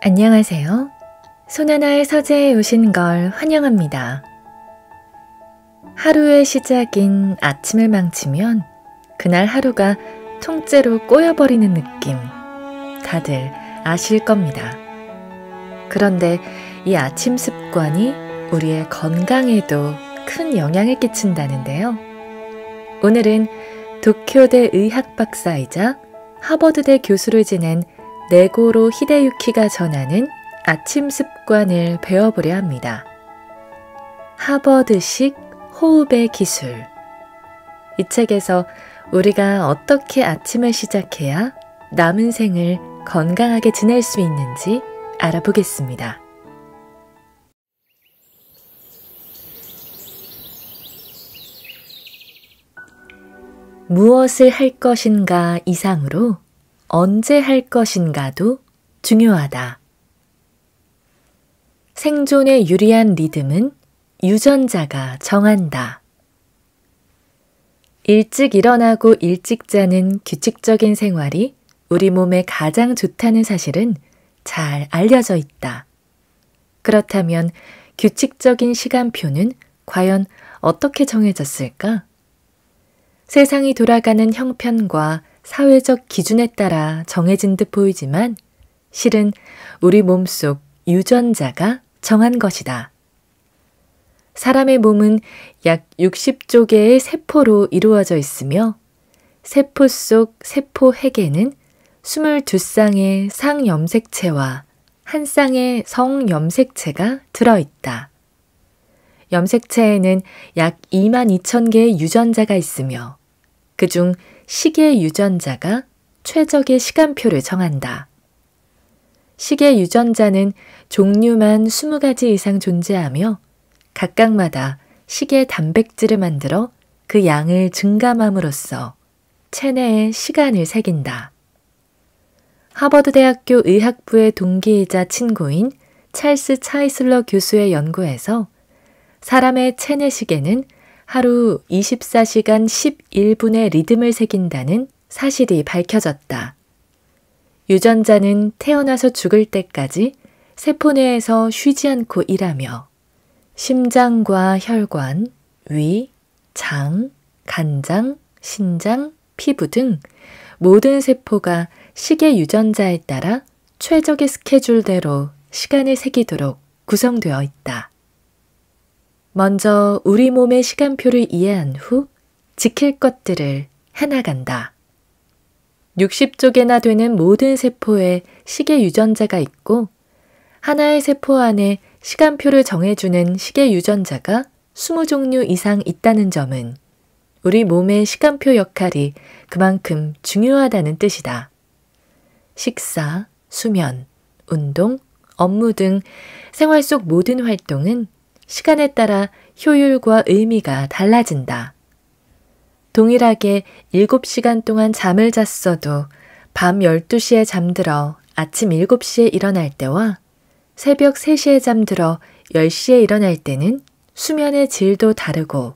안녕하세요. 손하나의 서재에 오신 걸 환영합니다. 하루의 시작인 아침을 망치면 그날 하루가 통째로 꼬여버리는 느낌. 다들 아실 겁니다. 그런데 이 아침 습관이 우리의 건강에도 큰 영향을 끼친다는데요. 오늘은 도쿄대 의학 박사이자 하버드대 교수를 지낸 네고로 히데유키가 전하는 아침 습관을 배워보려 합니다. 하버드식 호흡의 기술. 이 책에서 우리가 어떻게 아침을 시작해야 남은 생을 건강하게 지낼 수 있는지 알아보겠습니다. 무엇을 할 것인가 이상으로 언제 할 것인가도 중요하다. 생존에 유리한 리듬은 유전자가 정한다. 일찍 일어나고 일찍 자는 규칙적인 생활이 우리 몸에 가장 좋다는 사실은 잘 알려져 있다. 그렇다면 규칙적인 시간표는 과연 어떻게 정해졌을까? 세상이 돌아가는 형편과 사회적 기준에 따라 정해진 듯 보이지만 실은 우리 몸속 유전자가 정한 것이다. 사람의 몸은 약 60조 개의 세포로 이루어져 있으며 세포 속 세포 핵에는 22쌍의 상염색체와 한 쌍의 성염색체가 들어있다. 염색체에는 약 2만 2천 개의 유전자가 있으며 그중 시계 유전자가 최적의 시간표를 정한다. 시계 유전자는 종류만 20가지 이상 존재하며 각각마다 시계 단백질을 만들어 그 양을 증감함으로써 체내의 시간을 새긴다. 하버드대학교 의학부의 동기이자 친구인 찰스 차이슬러 교수의 연구에서 사람의 체내 시계는 하루 24시간 11분의 리듬을 새긴다는 사실이 밝혀졌다. 유전자는 태어나서 죽을 때까지 세포 내에서 쉬지 않고 일하며 심장과 혈관, 위, 장, 간장, 신장, 피부 등 모든 세포가 시계 유전자에 따라 최적의 스케줄대로 시간을 새기도록 구성되어 있다. 먼저 우리 몸의 시간표를 이해한 후 지킬 것들을 해나간다. 60쪽에나 되는 모든 세포에 시계 유전자가 있고 하나의 세포 안에 시간표를 정해주는 시계 유전자가 20종류 이상 있다는 점은 우리 몸의 시간표 역할이 그만큼 중요하다는 뜻이다. 식사, 수면, 운동, 업무 등 생활 속 모든 활동은 시간에 따라 효율과 의미가 달라진다. 동일하게 7시간 동안 잠을 잤어도 밤 12시에 잠들어 아침 7시에 일어날 때와 새벽 3시에 잠들어 10시에 일어날 때는 수면의 질도 다르고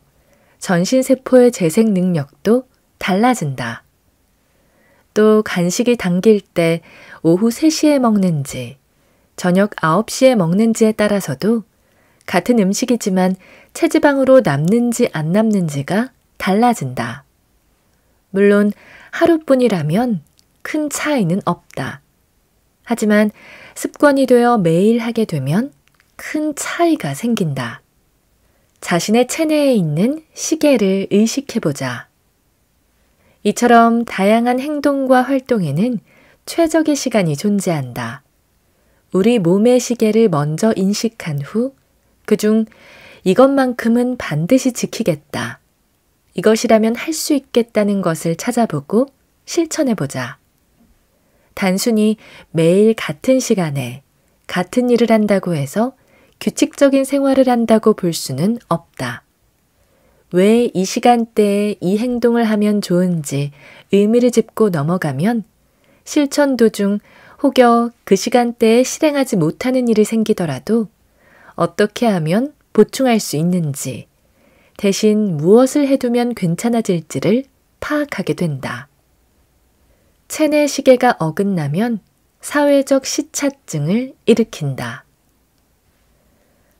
전신세포의 재생 능력도 달라진다. 또 간식이 당길 때 오후 3시에 먹는지, 저녁 9시에 먹는지에 따라서도 같은 음식이지만 체지방으로 남는지 안 남는지가 달라진다. 물론 하루뿐이라면 큰 차이는 없다. 하지만 습관이 되어 매일 하게 되면 큰 차이가 생긴다. 자신의 체내에 있는 시계를 의식해보자. 이처럼 다양한 행동과 활동에는 최적의 시간이 존재한다. 우리 몸의 시계를 먼저 인식한 후 그중 이것만큼은 반드시 지키겠다. 이것이라면 할 수 있겠다는 것을 찾아보고 실천해보자. 단순히 매일 같은 시간에 같은 일을 한다고 해서 규칙적인 생활을 한다고 볼 수는 없다. 왜 이 시간대에 이 행동을 하면 좋은지 의미를 짚고 넘어가면 실천 도중 혹여 그 시간대에 실행하지 못하는 일이 생기더라도 어떻게 하면 보충할 수 있는지, 대신 무엇을 해두면 괜찮아질지를 파악하게 된다. 체내 시계가 어긋나면 사회적 시차증을 일으킨다.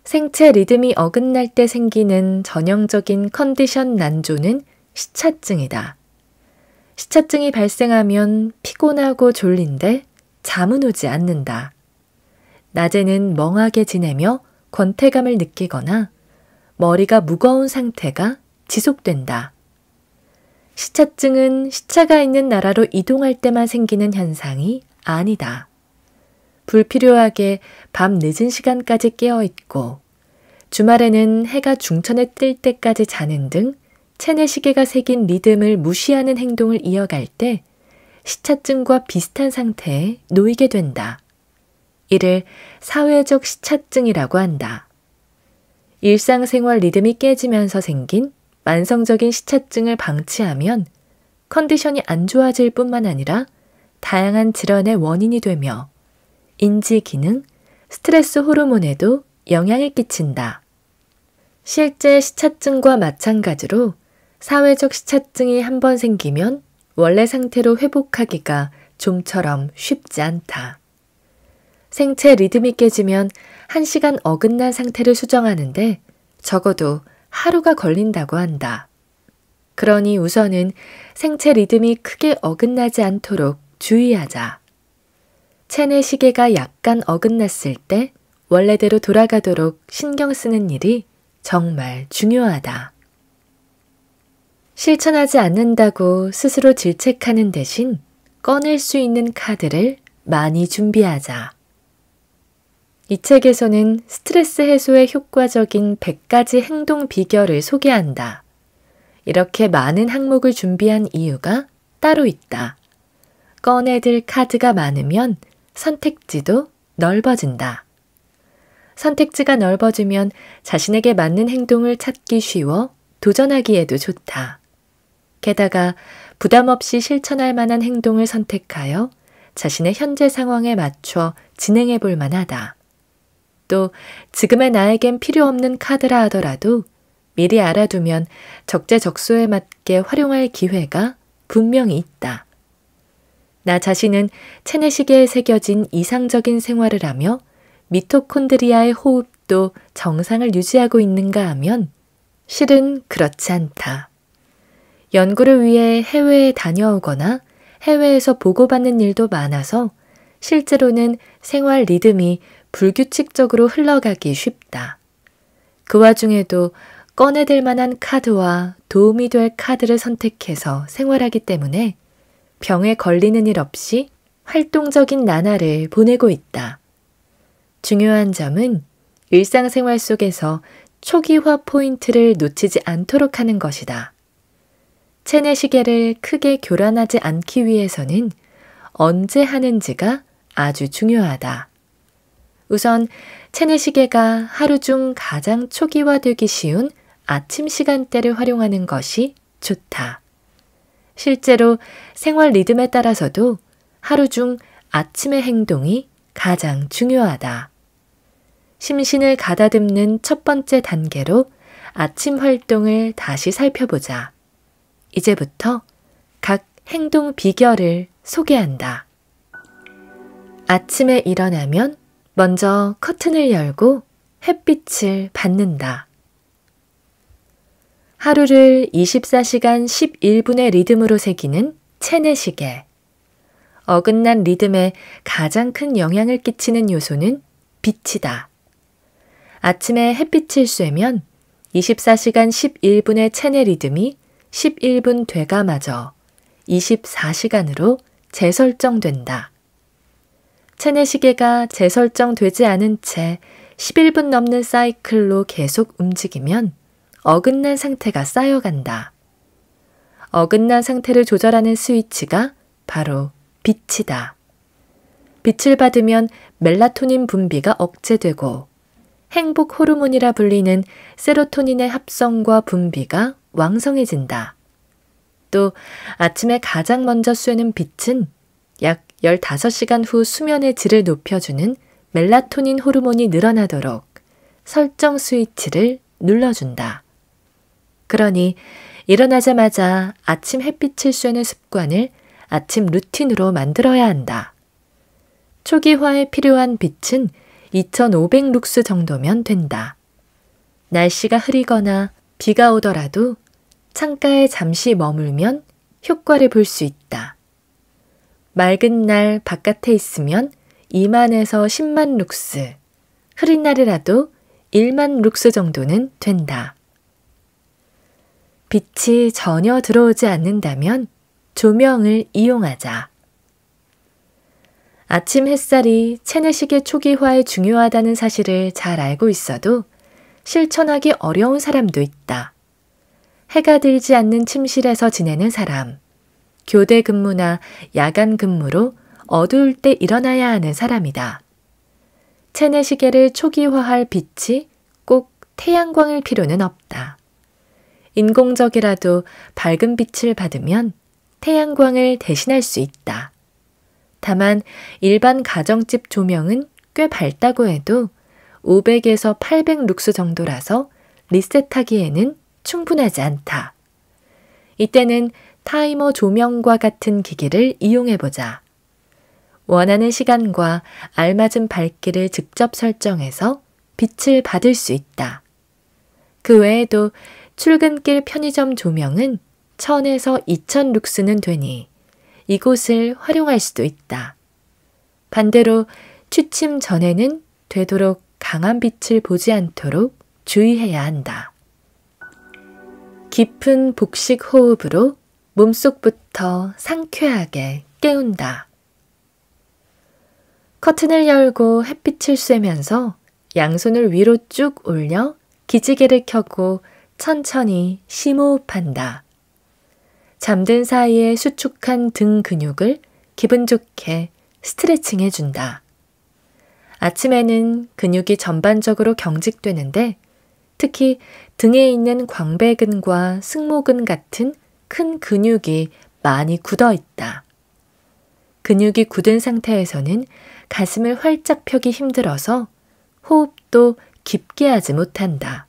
생체 리듬이 어긋날 때 생기는 전형적인 컨디션 난조는 시차증이다. 시차증이 발생하면 피곤하고 졸린데 잠은 오지 않는다. 낮에는 멍하게 지내며 권태감을 느끼거나 머리가 무거운 상태가 지속된다. 시차증은 시차가 있는 나라로 이동할 때만 생기는 현상이 아니다. 불필요하게 밤 늦은 시간까지 깨어 있고 주말에는 해가 중천에 뜰 때까지 자는 등 체내 시계가 새긴 리듬을 무시하는 행동을 이어갈 때 시차증과 비슷한 상태에 놓이게 된다. 이를 사회적 시차증이라고 한다. 일상생활 리듬이 깨지면서 생긴 만성적인 시차증을 방치하면 컨디션이 안 좋아질 뿐만 아니라 다양한 질환의 원인이 되며 인지 기능, 스트레스 호르몬에도 영향을 끼친다. 실제 시차증과 마찬가지로 사회적 시차증이 한번 생기면 원래 상태로 회복하기가 좀처럼 쉽지 않다. 생체 리듬이 깨지면 1시간 어긋난 상태를 수정하는데 적어도 하루가 걸린다고 한다. 그러니 우선은 생체 리듬이 크게 어긋나지 않도록 주의하자. 체내 시계가 약간 어긋났을 때 원래대로 돌아가도록 신경 쓰는 일이 정말 중요하다. 실천하지 않는다고 스스로 질책하는 대신 꺼낼 수 있는 카드를 많이 준비하자. 이 책에서는 스트레스 해소에 효과적인 100가지 행동 비결을 소개한다. 이렇게 많은 항목을 준비한 이유가 따로 있다. 꺼내들 카드가 많으면 선택지도 넓어진다. 선택지가 넓어지면 자신에게 맞는 행동을 찾기 쉬워 도전하기에도 좋다. 게다가 부담 없이 실천할 만한 행동을 선택하여 자신의 현재 상황에 맞춰 진행해 볼 만하다. 또 지금의 나에겐 필요 없는 카드라 하더라도 미리 알아두면 적재적소에 맞게 활용할 기회가 분명히 있다. 나 자신은 체내시계에 새겨진 이상적인 생활을 하며 미토콘드리아의 호흡도 정상을 유지하고 있는가 하면 실은 그렇지 않다. 연구를 위해 해외에 다녀오거나 해외에서 보고받는 일도 많아서 실제로는 생활 리듬이 불규칙적으로 흘러가기 쉽다. 그 와중에도 꺼내들 만한 카드와 도움이 될 카드를 선택해서 생활하기 때문에 병에 걸리는 일 없이 활동적인 나날을 보내고 있다. 중요한 점은 일상생활 속에서 초기화 포인트를 놓치지 않도록 하는 것이다. 체내 시계를 크게 교란하지 않기 위해서는 언제 하는지가 아주 중요하다. 우선 체내시계가 하루 중 가장 초기화되기 쉬운 아침 시간대를 활용하는 것이 좋다. 실제로 생활 리듬에 따라서도 하루 중 아침의 행동이 가장 중요하다. 심신을 가다듬는 첫 번째 단계로 아침 활동을 다시 살펴보자. 이제부터 각 행동 비결을 소개한다. 아침에 일어나면 먼저 커튼을 열고 햇빛을 받는다. 하루를 24시간 11분의 리듬으로 새기는 체내 시계. 어긋난 리듬에 가장 큰 영향을 끼치는 요소는 빛이다. 아침에 햇빛을 쐬면 24시간 11분의 체내 리듬이 11분 되가마저 24시간으로 재설정된다. 체내시계가 재설정되지 않은 채 11분 넘는 사이클로 계속 움직이면 어긋난 상태가 쌓여간다. 어긋난 상태를 조절하는 스위치가 바로 빛이다. 빛을 받으면 멜라토닌 분비가 억제되고 행복 호르몬이라 불리는 세로토닌의 합성과 분비가 왕성해진다. 또 아침에 가장 먼저 쐬는 빛은 약 15시간 후 수면의 질을 높여주는 멜라토닌 호르몬이 늘어나도록 설정 스위치를 눌러준다. 그러니 일어나자마자 아침 햇빛을 쐬는 습관을 아침 루틴으로 만들어야 한다. 초기화에 필요한 빛은 2500 룩스 정도면 된다. 날씨가 흐리거나 비가 오더라도 창가에 잠시 머물면 효과를 볼 수 있다. 맑은 날 바깥에 있으면 2만에서 10만 룩스, 흐린 날이라도 1만 룩스 정도는 된다. 빛이 전혀 들어오지 않는다면 조명을 이용하자. 아침 햇살이 체내식의 초기화에 중요하다는 사실을 잘 알고 있어도 실천하기 어려운 사람도 있다. 해가 들지 않는 침실에서 지내는 사람, 교대 근무나 야간 근무로 어두울 때 일어나야 하는 사람이다. 체내 시계를 초기화할 빛이 꼭 태양광일 필요는 없다. 인공적이라도 밝은 빛을 받으면 태양광을 대신할 수 있다. 다만 일반 가정집 조명은 꽤 밝다고 해도 500에서 800 룩스 정도라서 리셋하기에는 충분하지 않다. 이때는 타이머 조명과 같은 기기를 이용해보자. 원하는 시간과 알맞은 밝기를 직접 설정해서 빛을 받을 수 있다. 그 외에도 출근길 편의점 조명은 1000에서 2000 룩스는 되니 이곳을 활용할 수도 있다. 반대로 취침 전에는 되도록 강한 빛을 보지 않도록 주의해야 한다. 깊은 복식 호흡으로 몸속부터 상쾌하게 깨운다. 커튼을 열고 햇빛을 쐬면서 양손을 위로 쭉 올려 기지개를 켜고 천천히 심호흡한다. 잠든 사이에 수축한 등 근육을 기분 좋게 스트레칭 해준다. 아침에는 근육이 전반적으로 경직되는데 특히 등에 있는 광배근과 승모근 같은 큰 근육이 많이 굳어 있다. 근육이 굳은 상태에서는 가슴을 활짝 펴기 힘들어서 호흡도 깊게 하지 못한다.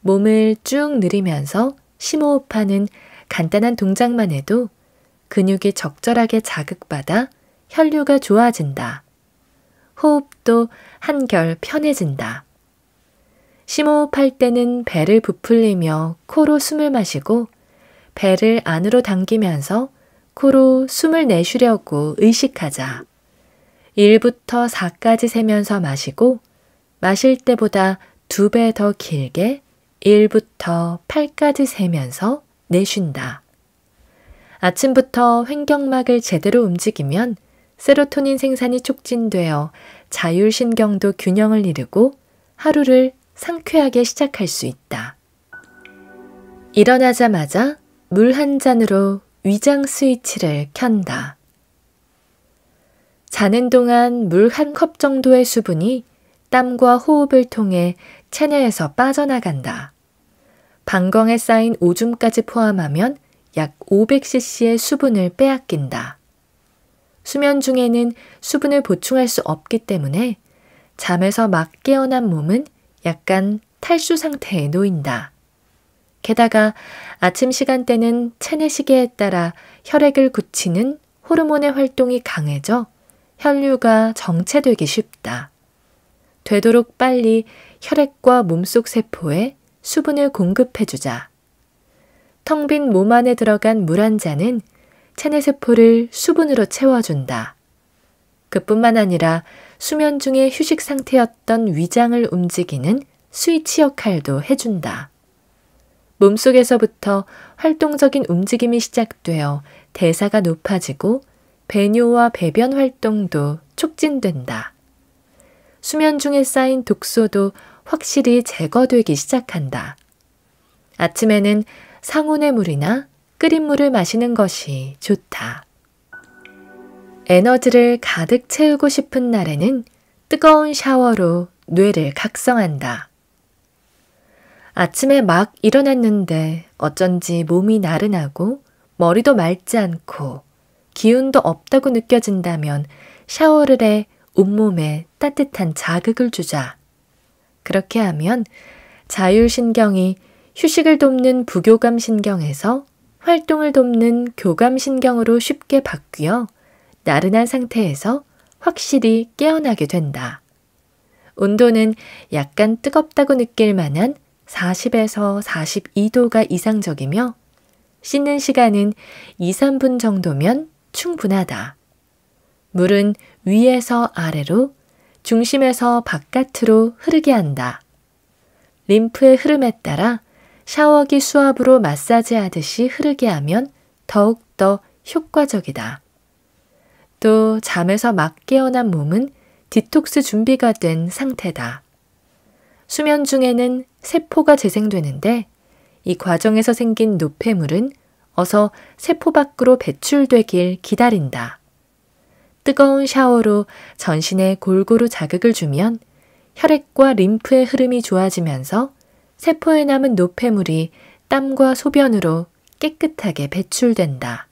몸을 쭉 늘리면서 심호흡하는 간단한 동작만 해도 근육이 적절하게 자극받아 혈류가 좋아진다. 호흡도 한결 편해진다. 심호흡할 때는 배를 부풀리며 코로 숨을 마시고 배를 안으로 당기면서 코로 숨을 내쉬려고 의식하자. 1부터 4까지 세면서 마시고 마실 때보다 두 배 더 길게 1부터 8까지 세면서 내쉰다. 아침부터 횡격막을 제대로 움직이면 세로토닌 생산이 촉진되어 자율신경도 균형을 이루고 하루를 상쾌하게 시작할 수 있다. 일어나자마자 물한 잔으로 위장 스위치를 켠다. 자는 동안 물 한 컵 정도의 수분이 땀과 호흡을 통해 체내에서 빠져나간다. 방광에 쌓인 오줌까지 포함하면 약 500cc의 수분을 빼앗긴다. 수면 중에는 수분을 보충할 수 없기 때문에 잠에서 막 깨어난 몸은 약간 탈수 상태에 놓인다. 게다가 아침 시간대는 체내 시계에 따라 혈액을 굳히는 호르몬의 활동이 강해져 혈류가 정체되기 쉽다. 되도록 빨리 혈액과 몸속 세포에 수분을 공급해주자. 텅 빈 몸 안에 들어간 물 한 잔은 체내 세포를 수분으로 채워준다. 그뿐만 아니라 수면 중에 휴식 상태였던 위장을 움직이는 스위치 역할도 해준다. 몸속에서부터 활동적인 움직임이 시작되어 대사가 높아지고 배뇨와 배변 활동도 촉진된다. 수면 중에 쌓인 독소도 확실히 제거되기 시작한다. 아침에는 상온의 물이나 끓인 물을 마시는 것이 좋다. 에너지를 가득 채우고 싶은 날에는 뜨거운 샤워로 뇌를 각성한다. 아침에 막 일어났는데 어쩐지 몸이 나른하고 머리도 맑지 않고 기운도 없다고 느껴진다면 샤워를 해 온몸에 따뜻한 자극을 주자. 그렇게 하면 자율신경이 휴식을 돕는 부교감 신경에서 활동을 돕는 교감 신경으로 쉽게 바뀌어 나른한 상태에서 확실히 깨어나게 된다. 온도는 약간 뜨겁다고 느낄 만한 40에서 42도가 이상적이며 씻는 시간은 2, 3분 정도면 충분하다. 물은 위에서 아래로, 중심에서 바깥으로 흐르게 한다. 림프의 흐름에 따라 샤워기 수압으로 마사지하듯이 흐르게 하면 더욱더 효과적이다. 또 잠에서 막 깨어난 몸은 디톡스 준비가 된 상태다. 수면 중에는 세포가 재생되는데 이 과정에서 생긴 노폐물은 어서 세포 밖으로 배출되길 기다린다. 뜨거운 샤워로 전신에 골고루 자극을 주면 혈액과 림프의 흐름이 좋아지면서 세포에 남은 노폐물이 땀과 소변으로 깨끗하게 배출된다.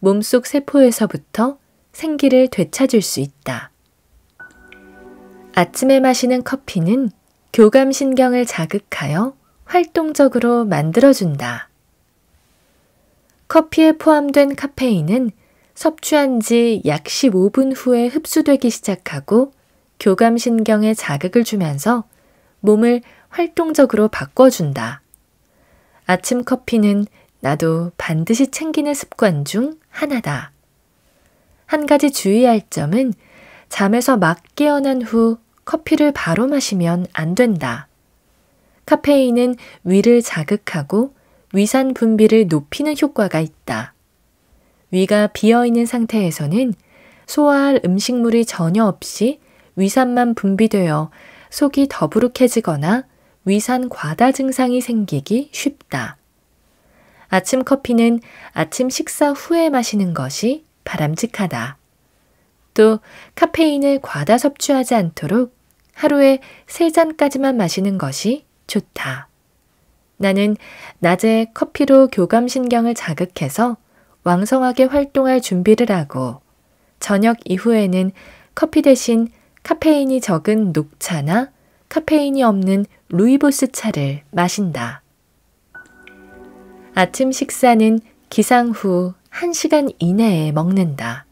몸속 세포에서부터 생기를 되찾을 수 있다. 아침에 마시는 커피는 교감신경을 자극하여 활동적으로 만들어준다. 커피에 포함된 카페인은 섭취한 지 약 15분 후에 흡수되기 시작하고 교감신경에 자극을 주면서 몸을 활동적으로 바꿔준다. 아침 커피는 나도 반드시 챙기는 습관 중 하나다. 한 가지 주의할 점은 잠에서 막 깨어난 후 커피를 바로 마시면 안 된다. 카페인은 위를 자극하고 위산 분비를 높이는 효과가 있다. 위가 비어있는 상태에서는 소화할 음식물이 전혀 없이 위산만 분비되어 속이 더부룩해지거나 위산 과다 증상이 생기기 쉽다. 아침 커피는 아침 식사 후에 마시는 것이 바람직하다. 또 카페인을 과다 섭취하지 않도록 하루에 세 잔까지만 마시는 것이 좋다. 나는 낮에 커피로 교감신경을 자극해서 왕성하게 활동할 준비를 하고 저녁 이후에는 커피 대신 카페인이 적은 녹차나 카페인이 없는 루이보스 차를 마신다. 아침 식사는 기상 후 1시간 이내에 먹는다.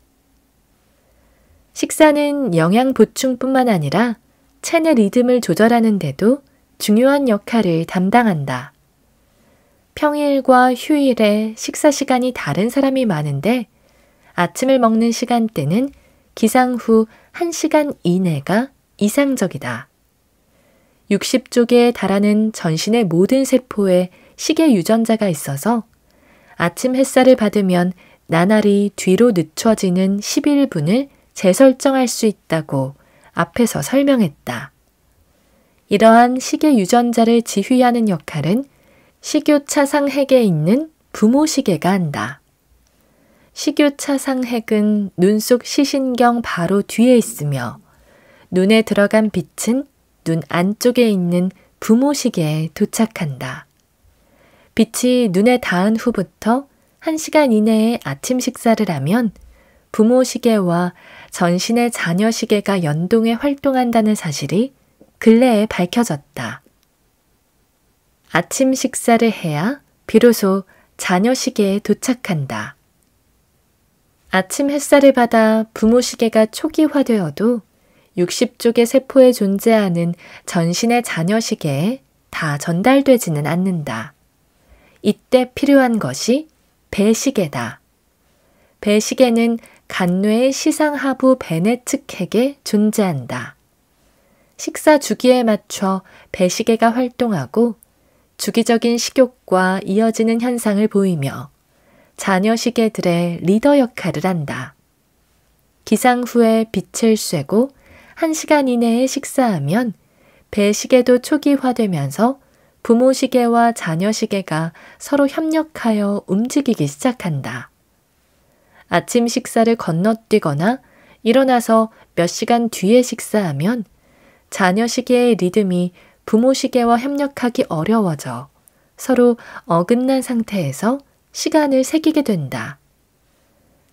식사는 영양 보충뿐만 아니라 체의 리듬을 조절하는 데도 중요한 역할을 담당한다. 평일과 휴일에 식사 시간이 다른 사람이 많은데 아침을 먹는 시간대는 기상 후 1시간 이내가 이상적이다. 60쪽에 달하는 전신의 모든 세포에 시계 유전자가 있어서 아침 햇살을 받으면 나날이 뒤로 늦춰지는 11분을 재설정할 수 있다고 앞에서 설명했다. 이러한 시계 유전자를 지휘하는 역할은 식교차상 핵에 있는 부모 시계가 한다. 식교차상 핵은 눈 속 시신경 바로 뒤에 있으며 눈에 들어간 빛은 눈 안쪽에 있는 부모 시계에 도착한다. 빛이 눈에 닿은 후부터 1시간 이내에 아침 식사를 하면 부모 시계와 전신의 자녀 시계가 연동해 활동한다는 사실이 근래에 밝혀졌다. 아침 식사를 해야 비로소 자녀 시계에 도착한다. 아침 햇살을 받아 부모 시계가 초기화되어도 60쪽의 세포에 존재하는 전신의 자녀 시계에 다 전달되지는 않는다. 이때 필요한 것이 배시계다. 배시계는 간뇌의 시상하부 베네츠핵에 존재한다. 식사 주기에 맞춰 배식계가 활동하고 주기적인 식욕과 이어지는 현상을 보이며 자녀 시계들의 리더 역할을 한다. 기상 후에 빛을 쐬고 1시간 이내에 식사하면 배식계도 초기화되면서 부모 시계와 자녀 시계가 서로 협력하여 움직이기 시작한다. 아침 식사를 건너뛰거나 일어나서 몇 시간 뒤에 식사하면 자녀 시계의 리듬이 부모 시계와 협력하기 어려워져 서로 어긋난 상태에서 시간을 새기게 된다.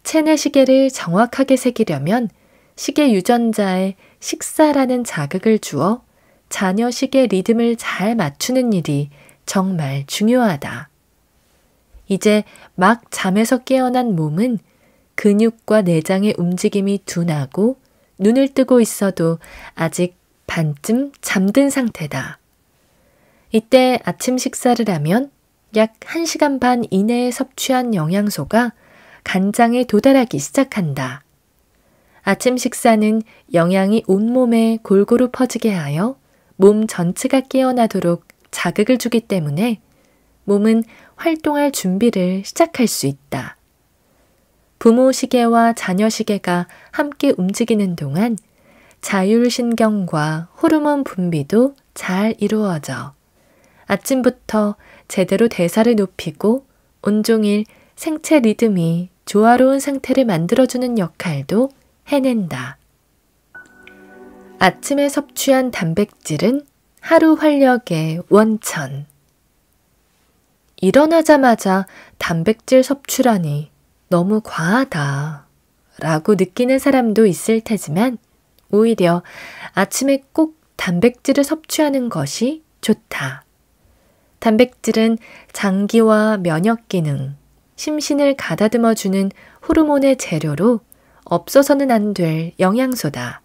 체내 시계를 정확하게 새기려면 시계 유전자에 식사라는 자극을 주어 자녀 시계 리듬을 잘 맞추는 일이 정말 중요하다. 이제 막 잠에서 깨어난 몸은 근육과 내장의 움직임이 둔하고 눈을 뜨고 있어도 아직 반쯤 잠든 상태다. 이때 아침 식사를 하면 약 1시간 반 이내에 섭취한 영양소가 간장에 도달하기 시작한다. 아침 식사는 영양이 온몸에 골고루 퍼지게 하여 몸 전체가 깨어나도록 자극을 주기 때문에 몸은 활동할 준비를 시작할 수 있다. 부모 시계와 자녀 시계가 함께 움직이는 동안 자율신경과 호르몬 분비도 잘 이루어져 아침부터 제대로 대사를 높이고 온종일 생체 리듬이 조화로운 상태를 만들어주는 역할도 해낸다. 아침에 섭취한 단백질은 하루 활력의 원천. 일어나자마자 단백질 섭취라니 너무 과하다 라고 느끼는 사람도 있을 테지만 오히려 아침에 꼭 단백질을 섭취하는 것이 좋다. 단백질은 장기와 면역 기능, 심신을 가다듬어 주는 호르몬의 재료로 없어서는 안 될 영양소다.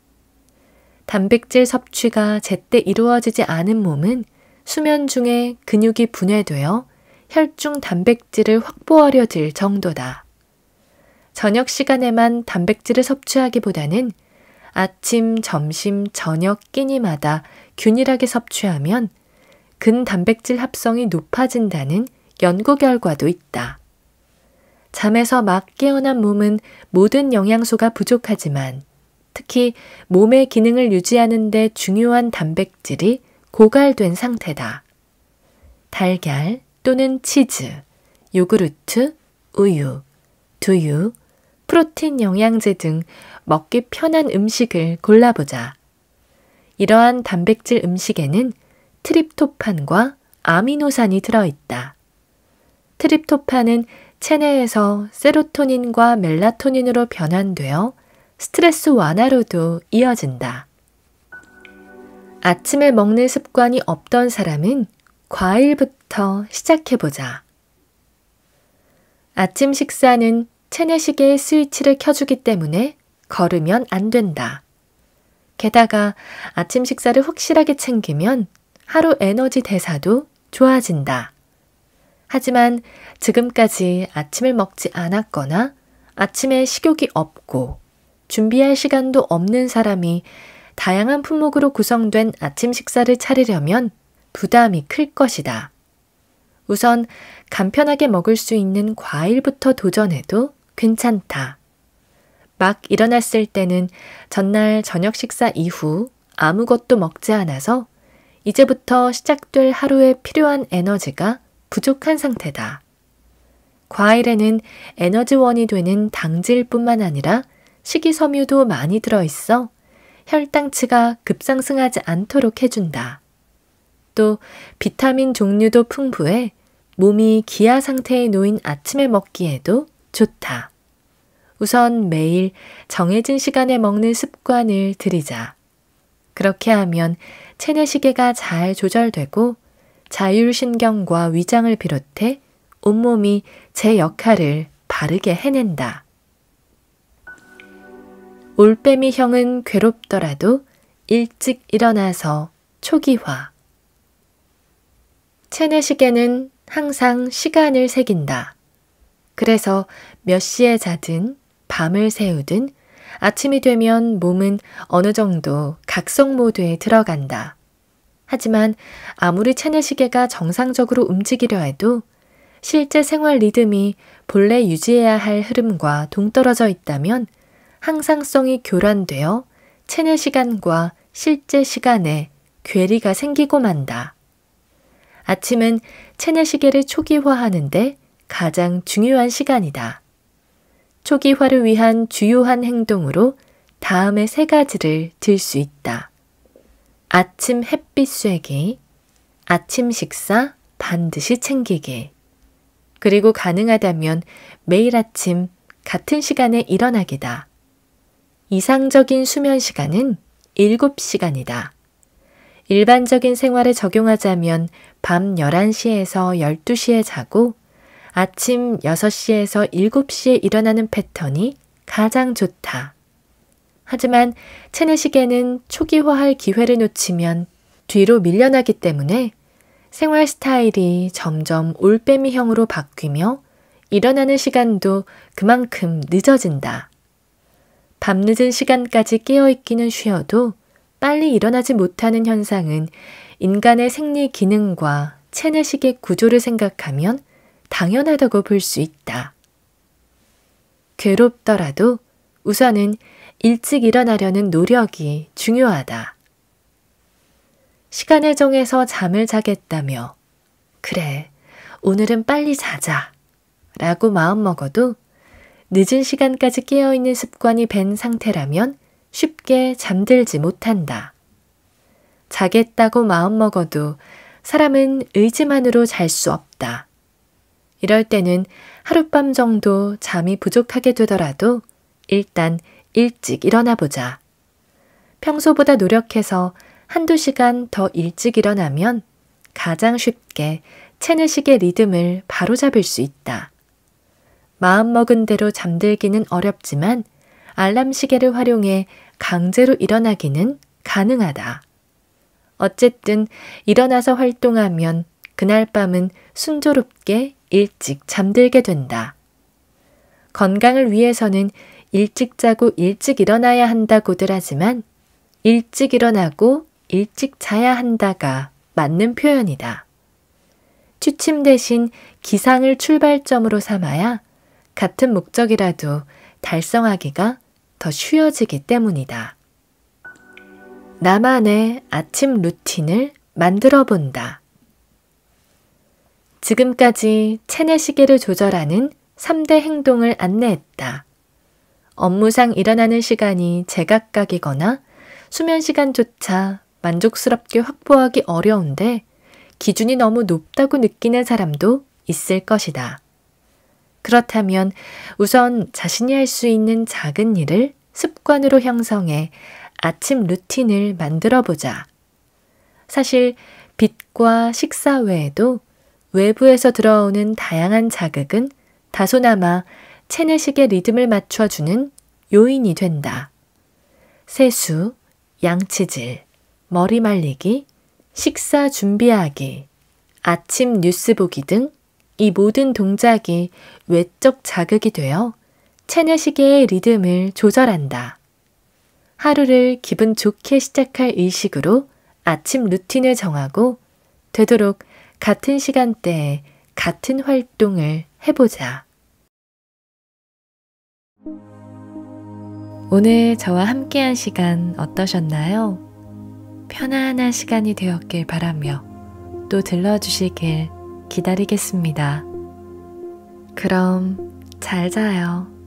단백질 섭취가 제때 이루어지지 않은 몸은 수면 중에 근육이 분해되어 혈중 단백질을 확보하려 들 정도다. 저녁 시간에만 단백질을 섭취하기보다는 아침, 점심, 저녁 끼니마다 균일하게 섭취하면 근단백질 합성이 높아진다는 연구 결과도 있다. 잠에서 막 깨어난 몸은 모든 영양소가 부족하지만 특히 몸의 기능을 유지하는 데 중요한 단백질이 고갈된 상태다. 달걀 또는 치즈, 요구르트, 우유, 두유, 프로틴 영양제 등 먹기 편한 음식을 골라보자. 이러한 단백질 음식에는 트립토판과 아미노산이 들어있다. 트립토판은 체내에서 세로토닌과 멜라토닌으로 변환되어 스트레스 완화로도 이어진다. 아침에 먹는 습관이 없던 사람은 과일부터 시작해보자. 아침 식사는 체내시계의 스위치를 켜주기 때문에 걸으면 안 된다. 게다가 아침 식사를 확실하게 챙기면 하루 에너지 대사도 좋아진다. 하지만 지금까지 아침을 먹지 않았거나 아침에 식욕이 없고 준비할 시간도 없는 사람이 다양한 품목으로 구성된 아침 식사를 차리려면 부담이 클 것이다. 우선 간편하게 먹을 수 있는 과일부터 도전해도 괜찮다. 막 일어났을 때는 전날 저녁 식사 이후 아무것도 먹지 않아서 이제부터 시작될 하루에 필요한 에너지가 부족한 상태다. 과일에는 에너지원이 되는 당질뿐만 아니라 식이섬유도 많이 들어있어 혈당치가 급상승하지 않도록 해준다. 또 비타민 종류도 풍부해 몸이 기아 상태에 놓인 아침에 먹기에도 좋다. 우선 매일 정해진 시간에 먹는 습관을 들이자. 그렇게 하면 체내시계가 잘 조절되고 자율신경과 위장을 비롯해 온몸이 제 역할을 바르게 해낸다. 올빼미 형은 괴롭더라도 일찍 일어나서 초기화. 체내시계는 항상 시간을 새긴다. 그래서 몇 시에 자든 밤을 새우든 아침이 되면 몸은 어느 정도 각성 모드에 들어간다. 하지만 아무리 체내 시계가 정상적으로 움직이려 해도 실제 생활 리듬이 본래 유지해야 할 흐름과 동떨어져 있다면 항상성이 교란되어 체내 시간과 실제 시간에 괴리가 생기고 만다. 아침은 체내 시계를 초기화하는데 가장 중요한 시간이다. 초기화를 위한 주요한 행동으로 다음의 세 가지를 들 수 있다. 아침 햇빛 쐬기, 아침 식사 반드시 챙기기, 그리고 가능하다면 매일 아침 같은 시간에 일어나기다. 이상적인 수면 시간은 7시간이다. 일반적인 생활에 적용하자면 밤 11시에서 12시에 자고 아침 6시에서 7시에 일어나는 패턴이 가장 좋다. 하지만 체내시계는 초기화할 기회를 놓치면 뒤로 밀려나기 때문에 생활 스타일이 점점 올빼미형으로 바뀌며 일어나는 시간도 그만큼 늦어진다. 밤늦은 시간까지 깨어있기는 쉬어도 빨리 일어나지 못하는 현상은 인간의 생리 기능과 체내 시계 구조를 생각하면 당연하다고 볼 수 있다. 괴롭더라도 우선은 일찍 일어나려는 노력이 중요하다. 시간을 정해서 잠을 자겠다며, 그래, 오늘은 빨리 자자. 라고 마음먹어도 늦은 시간까지 깨어있는 습관이 밴 상태라면 쉽게 잠들지 못한다. 자겠다고 마음먹어도 사람은 의지만으로 잘 수 없다. 이럴 때는 하룻밤 정도 잠이 부족하게 되더라도 일단 일찍 일어나 보자. 평소보다 노력해서 한두 시간 더 일찍 일어나면 가장 쉽게 체내식의 리듬을 바로잡을 수 있다. 마음먹은 대로 잠들기는 어렵지만 알람 시계를 활용해 강제로 일어나기는 가능하다. 어쨌든 일어나서 활동하면 그날 밤은 순조롭게 일찍 잠들게 된다. 건강을 위해서는 일찍 자고 일찍 일어나야 한다고들 하지만 일찍 일어나고 일찍 자야 한다가 맞는 표현이다. 취침 대신 기상을 출발점으로 삼아야 같은 목적이라도 달성하기가 더 쉬워지기 때문이다. 나만의 아침 루틴을 만들어 본다. 지금까지 체내 시계를 조절하는 3대 행동을 안내했다. 업무상 일어나는 시간이 제각각이거나 수면 시간조차 만족스럽게 확보하기 어려운데 기준이 너무 높다고 느끼는 사람도 있을 것이다. 그렇다면 우선 자신이 할 수 있는 작은 일을 습관으로 형성해 아침 루틴을 만들어 보자. 사실 빛과 식사 외에도 외부에서 들어오는 다양한 자극은 다소나마 체내식의 리듬을 맞춰주는 요인이 된다. 세수, 양치질, 머리 말리기, 식사 준비하기, 아침 뉴스 보기 등 이 모든 동작이 외적 자극이 되어 체내시계의 리듬을 조절한다. 하루를 기분 좋게 시작할 의식으로 아침 루틴을 정하고 되도록 같은 시간대에 같은 활동을 해보자. 오늘 저와 함께한 시간 어떠셨나요? 편안한 시간이 되었길 바라며 또 들러주시길 기다리겠습니다. 그럼 잘 자요.